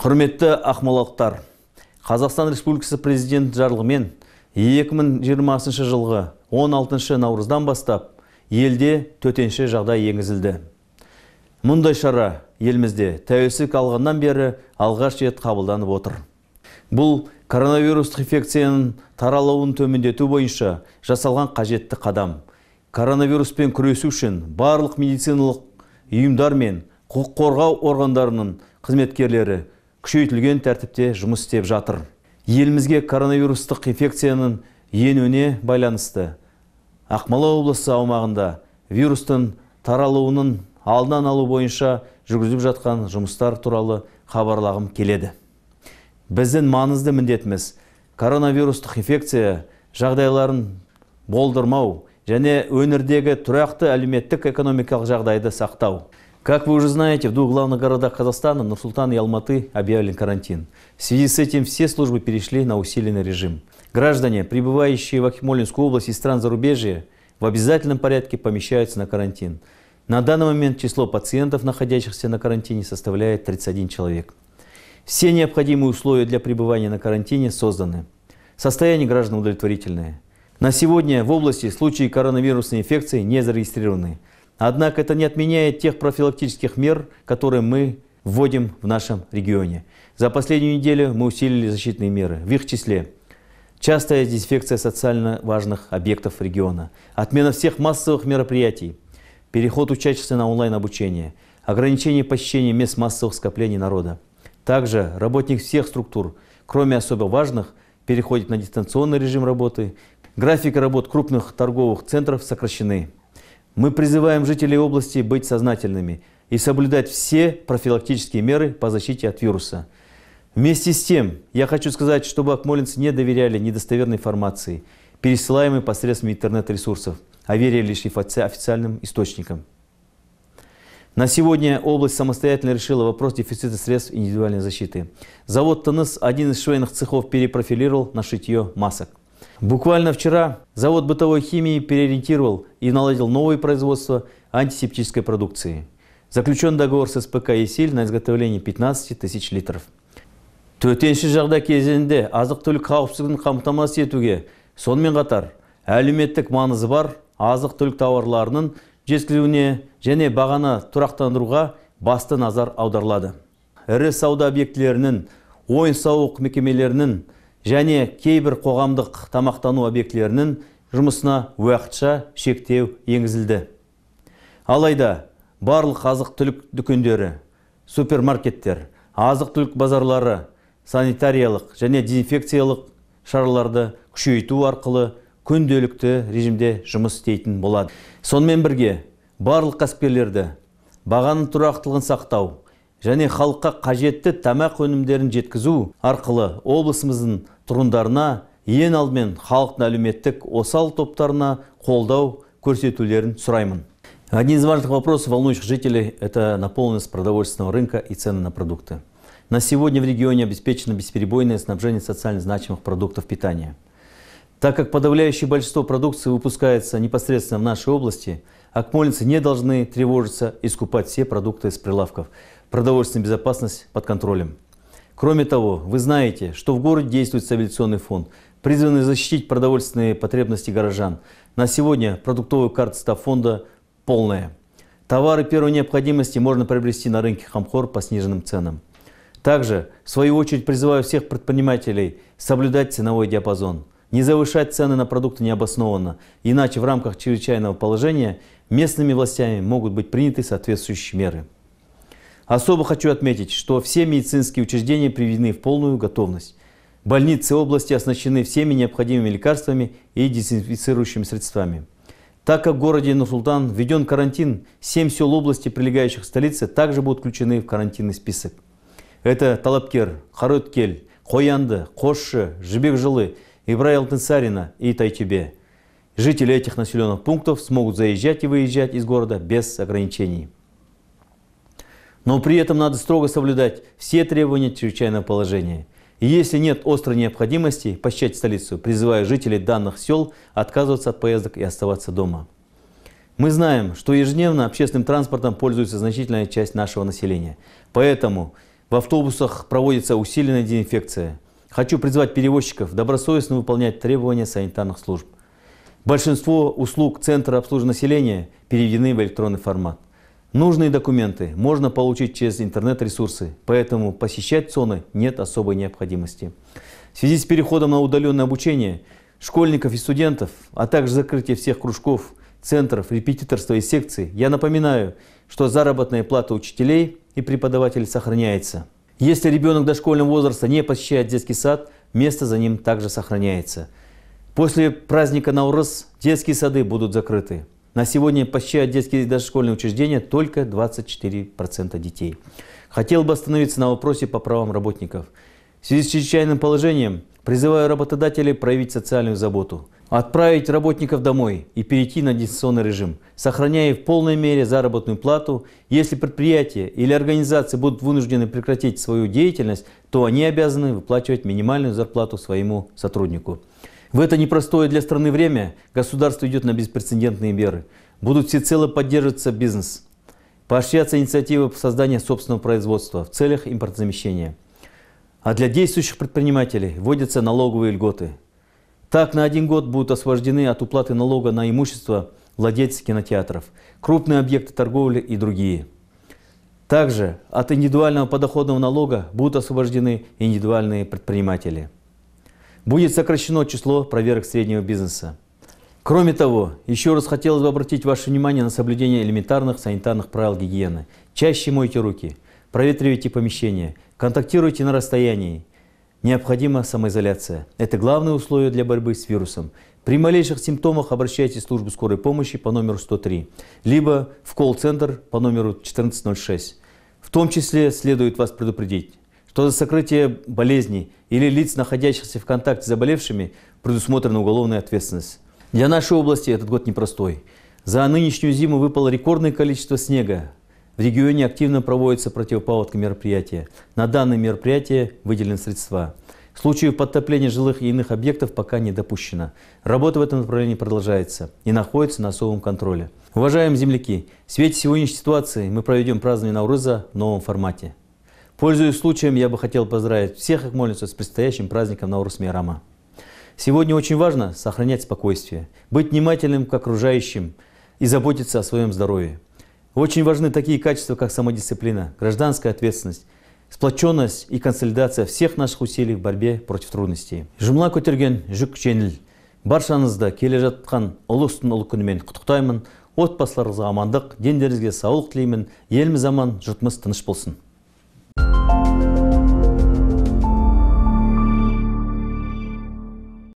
құрметті ақмолалықтар қазақстан республикасы президент жарлығымен 2020 жылғы 16 наурыздан бастап елде төтенше жағдай енгізілді мұндай шара елімізде тәуелсіздік алғаннан бері алғаш рет қабылданып отыр бұл коронавирустық инфекцияның таралуын төмендету бойынша жасалған қажетті қадам коронавируспен күресу үшін барлық медициналық ұйымдар мен құқық қорғау органдарының қызметкерлері күшейтілген тәртіпте жұмыс істеп жатыр елімізге коронавирустық инфекцияның енуіне байланысты ақмола облысы аумағында вирустың таралуының алдын алу бойынша жүргізіліп жатқан жұмыстар туралы хабарлағым келеді біздің маңызды міндетіміз коронавирустық инфекция жағдайларын болдырмау және өңірдегі тұрақты әлеуметтік экономикалық жағдайды сақтау Как вы уже знаете, в двух главных городах Казахстана, Нур-Султан и Алматы, объявлен карантин. В связи с этим все службы перешли на усиленный режим. Граждане, прибывающие в Акимолинскую область из стран зарубежья, в обязательном порядке помещаются на карантин. На данный момент число пациентов, находящихся на карантине, составляет 31 человек. Все необходимые условия для пребывания на карантине созданы. Состояние граждан удовлетворительное. На сегодня в области случаи коронавирусной инфекции не зарегистрированы. Однако это не отменяет тех профилактических мер, которые мы вводим в нашем регионе. За последнюю неделю мы усилили защитные меры, в их числе частая дезинфекция социально важных объектов региона, отмена всех массовых мероприятий, переход учащихся на онлайн-обучение, ограничение посещения мест массовых скоплений народа. Также работник всех структур, кроме особо важных, переходит на дистанционный режим работы, график работ крупных торговых центров сокращены. Мы призываем жителей области быть сознательными и соблюдать все профилактические меры по защите от вируса. Вместе с тем, я хочу сказать, чтобы акмолинцы не доверяли недостоверной информации, пересылаемой посредством интернет-ресурсов, а верили лишь официальным источникам. На сегодня область самостоятельно решила вопрос дефицита средств индивидуальной защиты. Завод ТНС один из швейных цехов перепрофилировал на шитье масок. Буквально вчера завод бытовой химии переориентировал и наладил новое производство антисептической продукции. Заключен договор с СПК «Есиль» на изготовление 15 тысяч литров. төтенше жағдай кезеңінде азық түлік қауіпсіздігін қамтамасыз етуге сонымен қатар әлеуметтік маңызы бар азық түлік тауарларының жеткізуіне және бағаны тұрақтандыруға басты назар аударылады ірі сауда объектілерінің ойын сауық мекемелерінің және кейбір қоғамдық тамақтану объектілерінің жұмысына уақытша шектеу енгізілді алайда барлық азық түлік дүкендері супермаркеттер азық түлік базарлары санитариялық және дезинфекциялық шараларды күшейту арқылы күнделікті режимде жұмыс істейтін болады сонымен бірге барлық кәсіпкерлерді бағаның тұрақтылығын сақтау және халыққа қажетті тамақ өнімдерін жеткізу арқылы облысымыздың тұрғындарына ең алдымен халықтың әлеуметтік осал топтарына қолдау көрсетулерін сұраймын Один из важных вопросов, волнующих жителей, это наполненность продовольственного рынка и цены на продукты. На сегодня в регионе обеспечено бесперебойное снабжение социально значимых продуктов питания. Так как подавляющее большинство продукции выпускается непосредственно в нашей области, акмолинцы не должны тревожиться и скупать все продукты с прилавков. Продовольственная безопасность под контролем. Кроме того, вы знаете, что в городе действует стабилизационный фонд, призванный защитить продовольственные потребности горожан. На сегодня продуктовая карта фонда полная. Товары первой необходимости можно приобрести на рынке Хамхор по сниженным ценам. Также, в свою очередь, призываю всех предпринимателей соблюдать ценовой диапазон – не завышать цены на продукты необоснованно, иначе в рамках чрезвычайного положения местными властями могут быть приняты соответствующие меры. Особо хочу отметить, что все медицинские учреждения приведены в полную готовность. Больницы области оснащены всеми необходимыми лекарствами и дезинфицирующими средствами. Так как в городе Нусултан введен карантин, семь сел области, прилегающих к столице, также будут включены в карантинный список. Это Талапкер, Харуткель, Хоянды, Коши, Жибекжилы. – Ибраил Тенсарина и Тайчебе. Жители этих населенных пунктов смогут заезжать и выезжать из города без ограничений. Но при этом надо строго соблюдать все требования чрезвычайного положения. И если нет острой необходимости посещать столицу, призываю жителей данных сел отказываться от поездок и оставаться дома. Мы знаем, что ежедневно общественным транспортом пользуется значительная часть нашего населения. Поэтому в автобусах проводится усиленная дезинфекция – Хочу призвать перевозчиков добросовестно выполнять требования санитарных служб. Большинство услуг Центра обслуживания населения переведены в электронный формат. Нужные документы можно получить через интернет-ресурсы, поэтому посещать зоны нет особой необходимости. В связи с переходом на удаленное обучение школьников и студентов, а также закрытие всех кружков, центров, репетиторства и секций, я напоминаю, что заработная плата учителей и преподавателей сохраняется. Если ребенок дошкольного возраста не посещает детский сад, место за ним также сохраняется. После праздника Наурыз детские сады будут закрыты. На сегодня посещают детские и дошкольные учреждения только 24% детей. Хотел бы остановиться на вопросе по правам работников. В связи с чрезвычайным положением призываю работодателей проявить социальную заботу – отправить работников домой и перейти на дистанционный режим, сохраняя в полной мере заработную плату. Если предприятия или организации будут вынуждены прекратить свою деятельность, то они обязаны выплачивать минимальную зарплату своему сотруднику. В это непростое для страны время государство идет на беспрецедентные меры. Будут всецело поддерживаться бизнес. Поощрятся инициативы по созданию собственного производства в целях импортозамещения. А для действующих предпринимателей вводятся налоговые льготы – так, на один год будут освобождены от уплаты налога на имущество владельцы кинотеатров, крупные объекты торговли и другие. Также от индивидуального подоходного налога будут освобождены индивидуальные предприниматели. Будет сокращено число проверок среднего бизнеса. Кроме того, еще раз хотелось бы обратить ваше внимание на соблюдение элементарных санитарных правил гигиены. Чаще мойте руки, проветривайте помещение, контактируйте на расстоянии, Необходима самоизоляция. Это главное условие для борьбы с вирусом. При малейших симптомах обращайтесь в службу скорой помощи по номеру 103, либо в колл-центр по номеру 1406. В том числе следует вас предупредить, что за сокрытие болезней или лиц, находящихся в контакте с заболевшими, предусмотрена уголовная ответственность. Для нашей области этот год непростой. За нынешнюю зиму выпало рекордное количество снега. В регионе активно проводятся противопаводные мероприятия. На данное мероприятие выделены средства. Случаев подтопления жилых и иных объектов пока не допущено. Работа в этом направлении продолжается и находится на особом контроле. Уважаемые земляки, в свете сегодняшней ситуации мы проведем празднование Наурыза в новом формате. Пользуясь случаем, я бы хотел поздравить всех акмолинцев с предстоящим праздником Наурус Мирама. Сегодня очень важно сохранять спокойствие, быть внимательным к окружающим и заботиться о своем здоровье. Очень важны такие качества, как самодисциплина, гражданская ответственность, сплоченность и консолидация всех наших усилий в борьбе против трудностей. Жұмыла көтерген жүк жеңіл. Баршаңызды келе жатқан ұлы үстін ұлы күнімен құттықтаймын. Отбасыларыңызға амандық, дендеріңізге саулық тілеймін. Еліміз аман, жұртымыз тыныш болсын.